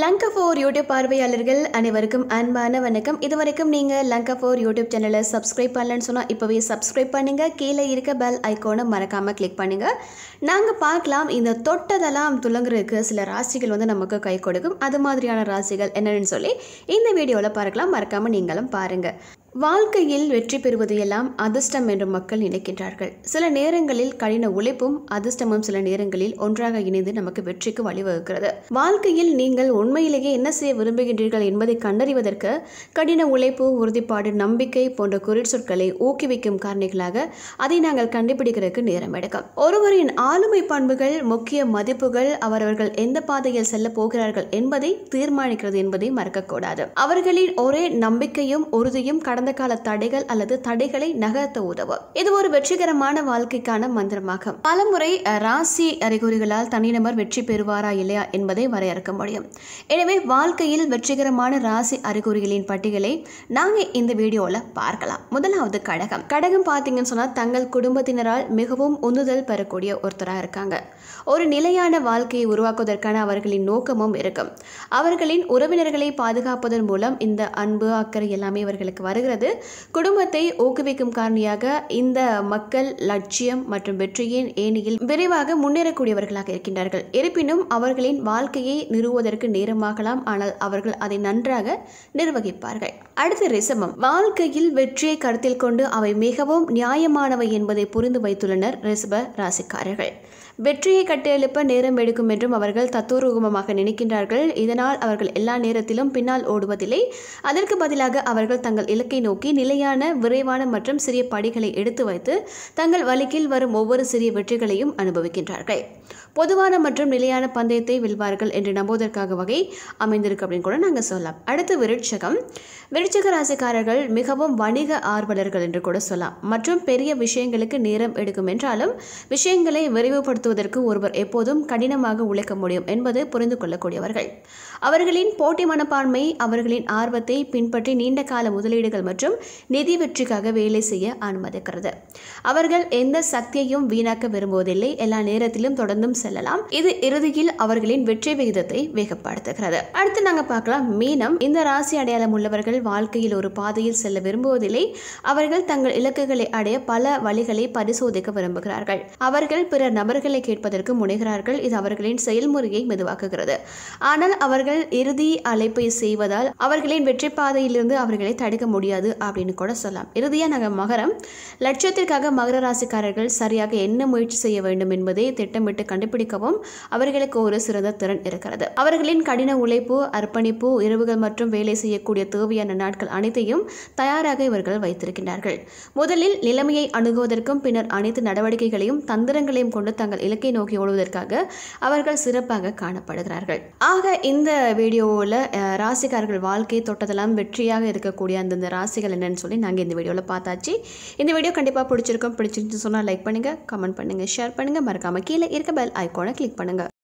Lanka four YouTube பார்வையாளர்கள் அனைவருக்கும் அன்பான வணக்கம் இது வரைக்கும் நீங்கள் லங்கா ஃபோர் யூடியூப் சேனலை சப்ஸ்கிரைப் பண்ணலன்னு சொன்னால் இப்போவே சப்ஸ்கிரைப் பண்ணுங்கள் கீழே இருக்க பெல் ஐக்கோனை மறக்காமல் கிளிக் பண்ணுங்கள் நாங்கள் பார்க்கலாம் இந்த தொட்டதெல்லாம் துளங்குறதுக்கு சில ராசிகள் வந்து நமக்கு கை கொடுக்கும் அது மாதிரியான ராசிகள் என்னென்னு சொல்லி இந்த வீடியோவில் பார்க்கலாம் மறக்காமல் நீங்களும் பாருங்கள் வாழ்க்கையில் வெற்றி பெறுவது எல்லாம் அதிர்ஷ்டம் என்று மக்கள் நினைக்கின்றார்கள் சில நேரங்களில் கடின உழைப்பும் அதிர்ஷ்டமும் சில நேரங்களில் ஒன்றாக இணைந்து நமக்கு வெற்றிக்கு வழிவகுக்கிறது வாழ்க்கையில் நீங்கள் உண்மையிலேயே என்ன செய்ய விரும்புகின்றீர்கள் என்பதை கண்டறிவதற்கு கடின உழைப்பு உறுதிப்பாடு நம்பிக்கை போன்ற குறிச்சொற்களை ஊக்குவிக்கும் காரணிகளாக அதை நாங்கள் கண்டுபிடிக்கிறதுக்கு நேரம் எடுக்கும் ஒருவரின் ஆளுமை பண்புகள் முக்கிய மதிப்புகள் அவரவர்கள் எந்த பாதையில் செல்ல போகிறார்கள் என்பதை தீர்மானிக்கிறது என்பதை மறக்கக்கூடாது அவர்களின் ஒரே நம்பிக்கையும் உறுதியும் கடந்த கடந்த கால தடைகள் அல்லது தடைகளை நகர்த்த உதவும் இது ஒரு வெற்றிகரமான வாழ்க்கைக்கான மந்திரமாகும் பலமுறை ராசி அறிகுறிகளால் தனிநபர் வெற்றி பெறுவாரா இல்லையா என்பதை வரையறுக்க முடியும் எனவே வாழ்க்கையில் வெற்றிகரமான ராசி அறிகுறிகளின் பட்டியலை நாங்கள் இந்த வீடியோல பார்க்கலாம் முதலாவது கடகம் கடகம் பார்த்தீங்கன்னு சொன்னால் தங்கள் குடும்பத்தினரால் மிகவும் உந்துதல் பெறக்கூடிய ஒருத்தராக இருக்காங்க ஒரு நிலையான வாழ்க்கையை உருவாக்குவதற்கான அவர்களின் நோக்கமும் இருக்கும் அவர்களின் உறவினர்களை பாதுகாப்பதன் மூலம் இந்த அன்பு அக்கறை எல்லாமே அவர்களுக்கு வருகிறது வருகிறது குடும்பத்தை ஊக்குவிக்கும் காரணியாக இந்த மக்கள் லட்சியம் மற்றும் வெற்றியின் ஏணியில் விரைவாக முன்னேறக்கூடியவர்களாக இருக்கின்றார்கள் இருப்பினும் அவர்களின் வாழ்க்கையை நிறுவுவதற்கு நேரமாகலாம் ஆனால் அவர்கள் அதை நன்றாக நிர்வகிப்பார்கள் அடுத்து ரிசமம் வாழ்க்கையில் வெற்றியை கருத்தில் கொண்டு அவை மிகவும் நியாயமானவை என்பதை புரிந்து வைத்துள்ளனர் ரிசப ராசிக்காரர்கள் வெற்றியை கட்டியெழுப்ப நேரம் எடுக்கும் என்றும் அவர்கள் தத்துவரூபமாக நினைக்கின்றார்கள் இதனால் அவர்கள் எல்லா நேரத்திலும் பின்னால் ஓடுவதில்லை அதற்கு பதிலாக அவர்கள் தங்கள் இலக்கை இலக்கை நோக்கி நிலையான விரைவான மற்றும் சிறிய படிகளை எடுத்து வைத்து தங்கள் வலிக்கில் வரும் ஒவ்வொரு சிறிய வெற்றிகளையும் அனுபவிக்கின்றார்கள் பொதுவான மற்றும் நிலையான பந்தயத்தை வெல்வார்கள் என்று நம்புவதற்காக வகை அமைந்திருக்கு அப்படின்னு கூட நாங்கள் சொல்லலாம் அடுத்து விருட்சகம் விருட்சக ராசிக்காரர்கள் மிகவும் வணிக ஆர்வலர்கள் என்று கூட சொல்லலாம் மற்றும் பெரிய விஷயங்களுக்கு நேரம் எடுக்கும் என்றாலும் விஷயங்களை விரைவுபடுத்துவதற்கு ஒருவர் எப்போதும் கடினமாக உழைக்க முடியும் என்பது புரிந்து கொள்ளக்கூடியவர்கள் அவர்களின் போட்டி மனப்பான்மை அவர்களின் ஆர்வத்தை பின்பற்றி நீண்ட கால முதலீடுகள் மற்றும் நிதி வெற்றிக்காக வேலை செய்ய அனுமதிக்கிறது அவர்கள் எந்த சக்தியையும் வீணாக்க விரும்புவதில்லை எல்லா நேரத்திலும் தொடர்ந்தும் செல்லலாம் இது இறுதியில் அவர்களின் வெற்றி விகிதத்தை வேகப்படுத்துகிறது அடுத்து நாங்க பார்க்கலாம் மீனம் இந்த ராசி அடையாளம் உள்ளவர்கள் வாழ்க்கையில் ஒரு பாதையில் செல்ல விரும்புவதில்லை அவர்கள் தங்கள் இலக்குகளை அடைய பல வழிகளை பரிசோதிக்க விரும்புகிறார்கள் அவர்கள் பிற நபர்களை கேட்பதற்கு முனைகிறார்கள் இது அவர்களின் செயல்முறையை மெதுவாக்குகிறது ஆனால் அவர்கள் இறுதி அழைப்பை செய்வதால் அவர்களின் வெற்றி பாதையிலிருந்து அவர்களை தடுக்க முடியாது அப்படின்னு கூட சொல்லலாம் இறுதியாக நாங்கள் மகரம் லட்சத்திற்காக மகர ராசிக்காரர்கள் சரியாக என்ன முயற்சி செய்ய வேண்டும் என்பதை திட்டமிட்டு கண்டு கண்டுபிடிக்கவும் அவர்களுக்கு ஒரு சிறந்த திறன் இருக்கிறது அவர்களின் கடின உழைப்பு அர்ப்பணிப்பு இரவுகள் மற்றும் வேலை செய்யக்கூடிய தேவையான நாட்கள் அனைத்தையும் தயாராக இவர்கள் வைத்திருக்கின்றார்கள் முதலில் நிலைமையை அணுகுவதற்கும் பின்னர் அனைத்து நடவடிக்கைகளையும் தந்திரங்களையும் கொண்டு தங்கள் இலக்கை நோக்கி ஓடுவதற்காக அவர்கள் சிறப்பாக காணப்படுகிறார்கள் ஆக இந்த வீடியோவில் ராசிக்காரர்கள் வாழ்க்கை தொட்டதெல்லாம் வெற்றியாக இருக்கக்கூடிய அந்தந்த ராசிகள் என்னன்னு சொல்லி நாங்கள் இந்த வீடியோவில் பார்த்தாச்சு இந்த வீடியோ கண்டிப்பாக பிடிச்சிருக்கோம் பிடிச்சிருந்து சொன்னால் லைக் பண்ணுங்கள் கமெண்ட் பண்ணுங்கள் ஷேர் பண்ணுங்கள் மறக்காமல் கீழே இருக்க பெல் ஐக்கானை கிளிக் பண்ணுங்கள்